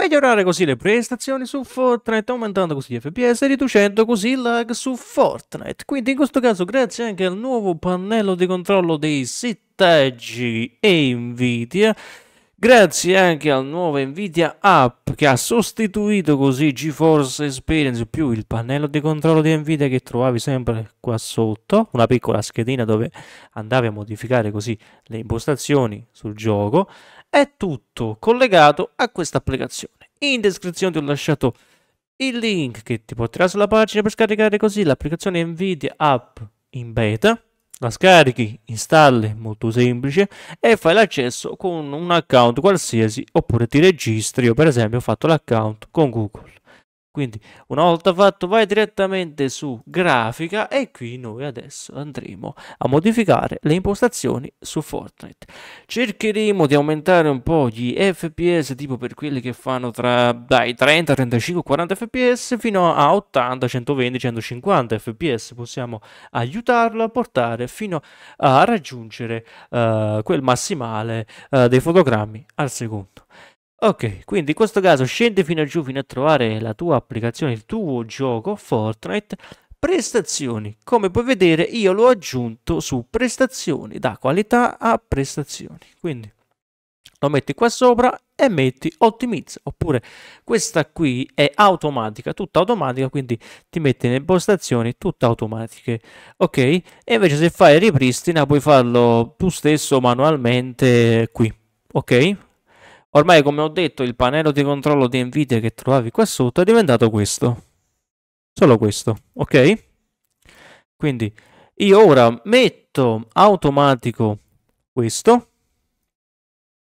migliorare così le prestazioni su Fortnite, aumentando così gli FPS e riducendo così il lag su Fortnite. Quindi in questo caso grazie anche al nuovo pannello di controllo dei settaggi e Nvidia grazie anche al nuovo Nvidia App che ha sostituito così GeForce Experience più il pannello di controllo di Nvidia che trovavi sempre qua sotto, una piccola schedina dove andavi a modificare così le impostazioni sul gioco, è tutto collegato a questa applicazione. In descrizione ti ho lasciato il link che ti porterà sulla pagina per scaricare così l'applicazione Nvidia App in beta la scarichi, installi, molto semplice, e fai l'accesso con un account qualsiasi oppure ti registri. Io per esempio ho fatto l'account con Google. Quindi una volta fatto vai direttamente su grafica e qui noi adesso andremo a modificare le impostazioni su Fortnite. Cercheremo di aumentare un po' gli fps tipo per quelli che fanno tra dai 30, 35, 40 fps fino a 80, 120, 150 fps. Possiamo aiutarlo a portare fino a raggiungere uh, quel massimale uh, dei fotogrammi al secondo. Ok, quindi in questo caso scende fino a giù fino a trovare la tua applicazione, il tuo gioco Fortnite. Prestazioni, come puoi vedere io l'ho aggiunto su prestazioni, da qualità a prestazioni. Quindi lo metti qua sopra e metti ottimizza oppure questa qui è automatica tutta automatica quindi ti mette in impostazioni tutte automatiche ok e invece se fai ripristina puoi farlo tu stesso manualmente qui ok Ormai, come ho detto, il pannello di controllo di Nvidia che trovavi qua sotto è diventato questo. Solo questo, ok? Quindi io ora metto automatico questo.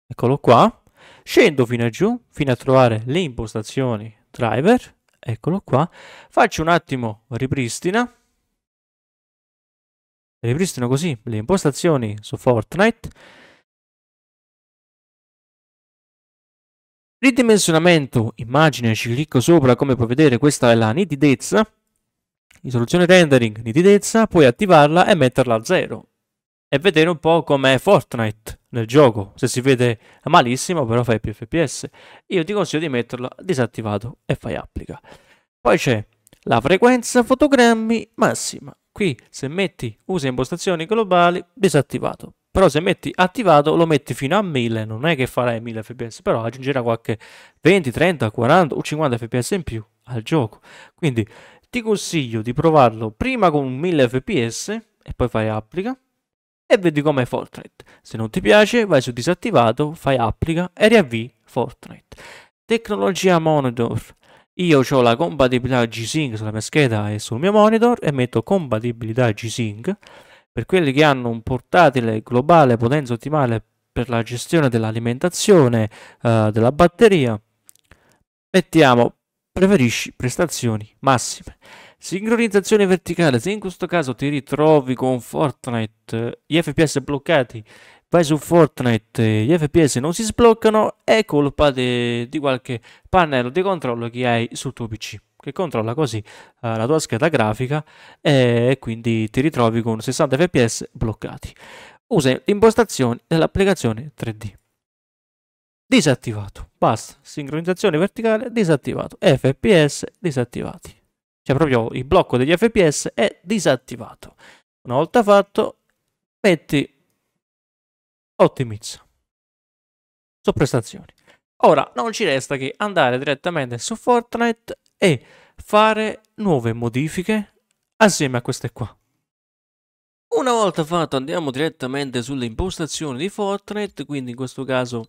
Eccolo qua. Scendo fino a giù, fino a trovare le impostazioni driver. Eccolo qua. Faccio un attimo ripristina. Ripristino così le impostazioni su Fortnite Ridimensionamento, immagine, ci clicco sopra come puoi vedere, questa è la nitidezza, risoluzione rendering, nitidezza, puoi attivarla e metterla a zero e vedere un po' com'è Fortnite nel gioco, se si vede malissimo però fai più FPS, io ti consiglio di metterla disattivato e fai applica. Poi c'è la frequenza fotogrammi massima, qui se metti usa impostazioni globali disattivato, però se metti attivato lo metti fino a 1000, non è che farai 1000 fps, però aggiungerà qualche 20, 30, 40 o 50 fps in più al gioco. Quindi ti consiglio di provarlo prima con 1000 fps e poi fai applica e vedi com'è Fortnite. Se non ti piace, vai su disattivato, fai applica e riavvi Fortnite. Tecnologia monitor. Io ho la compatibilità G-Sync sulla mia scheda e sul mio monitor e metto compatibilità G-Sync per quelli che hanno un portatile globale potenza ottimale per la gestione dell'alimentazione, eh, della batteria, mettiamo preferisci prestazioni massime. Sincronizzazione verticale, se in questo caso ti ritrovi con Fortnite, gli FPS bloccati vai su Fortnite, gli FPS non si sbloccano, è colpa de, di qualche pannello di controllo che hai sul tuo PC, che controlla così uh, la tua scheda grafica e quindi ti ritrovi con 60 FPS bloccati. Usa impostazioni dell'applicazione 3D. Disattivato, basta, sincronizzazione verticale disattivato, FPS disattivati. Cioè proprio il blocco degli FPS è disattivato. Una volta fatto, metti ottimizza. Su prestazioni. Ora non ci resta che andare direttamente su Fortnite e fare nuove modifiche assieme a queste qua. Una volta fatto andiamo direttamente sulle impostazioni di Fortnite, quindi in questo caso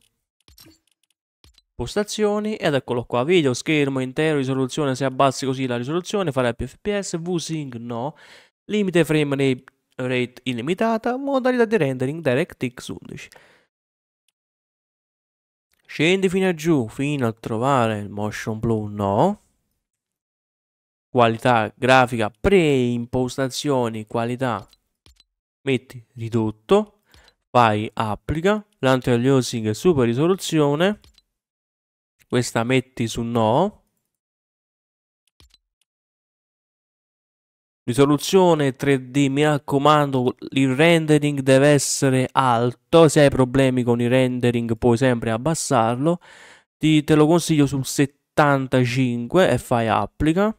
impostazioni ed eccolo qua, video, schermo intero, risoluzione, se abbassi così la risoluzione, fare più fps, vsync no, limite frame rate rate illimitata, modalità di rendering DirectX 11. Scendi fino a giù, fino a trovare il motion blue, no. Qualità grafica, pre-impostazioni, qualità, metti ridotto, fai applica, l'anti-aliasing super risoluzione, questa metti su no, risoluzione 3D mi raccomando il rendering deve essere alto se hai problemi con il rendering puoi sempre abbassarlo Ti, te lo consiglio su 75 e fai applica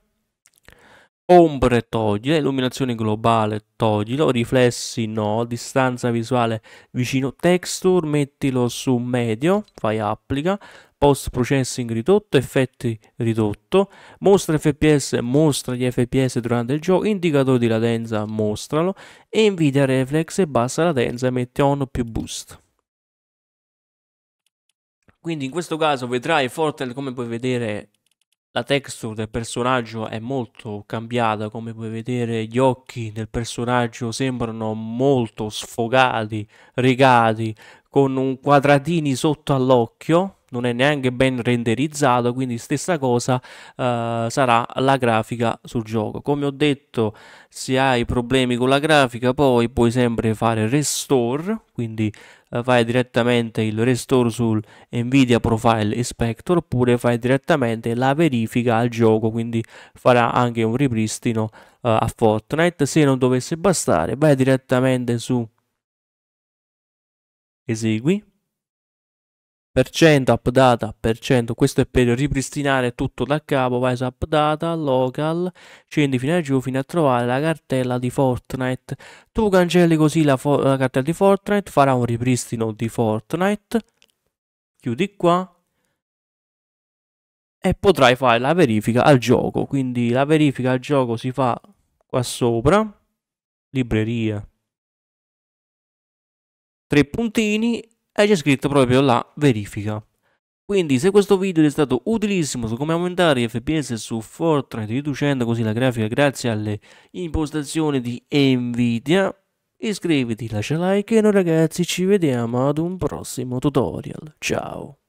ombre toglie, illuminazione globale toglilo, riflessi no, distanza visuale vicino texture, mettilo su medio, fai applica, post processing ridotto, effetti ridotto, mostra FPS, mostra gli FPS durante il gioco, indicatore di latenza, mostralo, e Nvidia Reflex e bassa latenza e mette on più boost. Quindi in questo caso vedrai Fortnite come puoi vedere la texture del personaggio è molto cambiata, come puoi vedere gli occhi del personaggio sembrano molto sfogati, rigati, con un quadratini sotto all'occhio non è neanche ben renderizzato, quindi stessa cosa eh, sarà la grafica sul gioco. Come ho detto, se hai problemi con la grafica, poi puoi sempre fare restore, quindi eh, fai direttamente il restore sul Nvidia Profile Inspector oppure fai direttamente la verifica al gioco, quindi farà anche un ripristino eh, a Fortnite. Se non dovesse bastare, vai direttamente su esegui updata questo è per ripristinare tutto da capo vai su updata local scendi fino a giù fino a trovare la cartella di fortnite tu cancelli così la, la cartella di fortnite farà un ripristino di fortnite chiudi qua e potrai fare la verifica al gioco quindi la verifica al gioco si fa qua sopra libreria tre puntini e c'è scritto proprio la verifica. Quindi se questo video ti è stato utilissimo su come aumentare gli FPS su Fortnite riducendo così la grafica grazie alle impostazioni di Nvidia, iscriviti, lascia like e noi ragazzi ci vediamo ad un prossimo tutorial. Ciao!